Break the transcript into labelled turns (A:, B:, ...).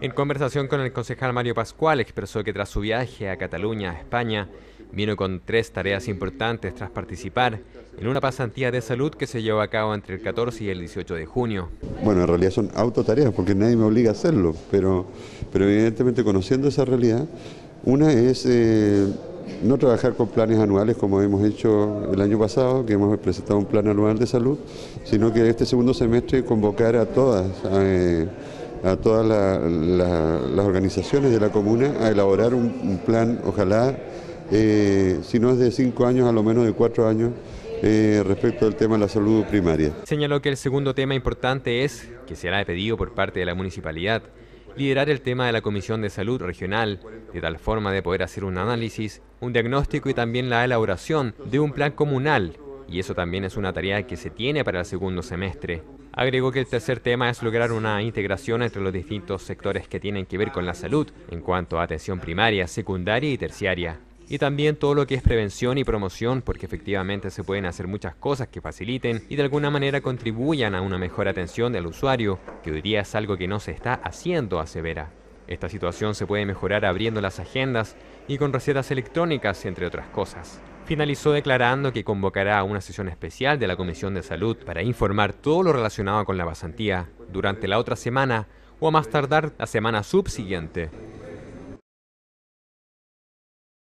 A: En conversación con el concejal Mario Pascual expresó que tras su viaje a Cataluña, a España, vino con tres tareas importantes tras participar en una pasantía de salud que se llevó a cabo entre el 14 y el 18 de junio.
B: Bueno, en realidad son autotareas porque nadie me obliga a hacerlo, pero, pero evidentemente conociendo esa realidad, una es... Eh, no trabajar con planes anuales como hemos hecho el año pasado, que hemos presentado un plan anual de salud, sino que este segundo semestre convocar a todas, eh, a todas las organizaciones de la comuna a elaborar un, plan, ojalá, eh, si no es de cinco años, a lo menos de cuatro años, eh, respecto al tema de la salud primaria.
A: Señaló que el segundo tema importante es, que será pedido por parte de la municipalidad, liderar el tema de la Comisión de Salud Regional, de tal forma de poder hacer un análisis, un diagnóstico y también la elaboración de un plan comunal y eso también es una tarea que se tiene para el segundo semestre. Agregó que el tercer tema es lograr una integración entre los distintos sectores que tienen que ver con la salud, en cuanto a atención primaria, secundaria y terciaria. Y también todo lo que es prevención y promoción, porque efectivamente se pueden hacer muchas cosas que faciliten y de alguna manera contribuyan a una mejor atención del usuario, que hoy día es algo que no se está haciendo, a severa. Esta situación se puede mejorar abriendo las agendas y con recetas electrónicas, entre otras cosas finalizó declarando que convocará una sesión especial de la Comisión de Salud para informar todo lo relacionado con la basantía durante la otra
C: semana o a más tardar la semana subsiguiente.